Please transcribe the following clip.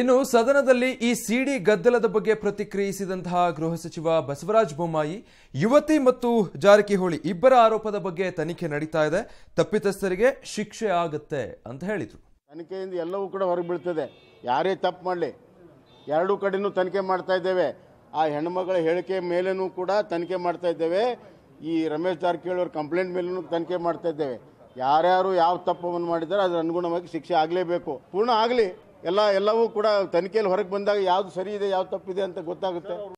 ಇನ್ನು ಸದನದಲ್ಲಿ ಈ ಸಿಡಿ ಗದ್ದಲದ ಬಗ್ಗೆ ಪ್ರತಿಕ್ರಿಯಿಸಿದಂತಹ ಗೃಹ ಸಚಿವ ಬಸವರಾಜ ಬೊಮ್ಮಾಯಿ ಯುವತಿ ಮತ್ತು ಜಾರಕಿಹೊಳಿ ಇಬ್ಬರ ಆರೋಪದ ಬಗ್ಗೆ ತನಿಖೆ ನಡೀತಾ ಇದೆ ತಪ್ಪಿತಸ್ಥರಿಗೆ ಶಿಕ್ಷೆ ಆಗುತ್ತೆ ಅಂತ ಹೇಳಿದರು ತನಿಖೆಯಿಂದ ಎಲ್ಲವೂ ಕೂಡ ಹೊರಗೆ ಬೀಳ್ತದೆ ಯಾರೇ ತಪ್ಪು ಮಾಡಲಿ ಎರಡೂ ಕಡೆನೂ ತನಿಖೆ ಮಾಡ್ತಾ ಇದ್ದೇವೆ ಆ ಹೆಣ್ಮಗಳ ಹೇಳಿಕೆ ಮೇಲೇನೂ ಕೂಡ ತನಿಖೆ ಮಾಡ್ತಾ ಇದ್ದೇವೆ ಈ ರಮೇಶ್ ಜಾರಕಿಹೊಳಿ ಅವರ ಕಂಪ್ಲೇಂಟ್ ಮೇಲೂ ತನಿಖೆ ಮಾಡ್ತಾ ಇದ್ದೇವೆ ಯಾರ್ಯಾರು ಯಾವ ತಪ್ಪವನ್ನು ಮಾಡಿದ್ದಾರೆ ಅದರ ಅನುಗುಣವಾಗಿ ಶಿಕ್ಷೆ ಆಗಲೇಬೇಕು ಪೂರ್ಣ ಆಗಲಿ ಎಲ್ಲ ಎಲ್ಲವೂ ಕೂಡ ತನಿಖೆಯಲ್ಲಿ ಹೊರಗೆ ಬಂದಾಗ ಯಾವುದು ಸರಿ ಇದೆ ಯಾವ್ದು ತಪ್ಪಿದೆ ಅಂತ ಗೊತ್ತಾಗುತ್ತೆ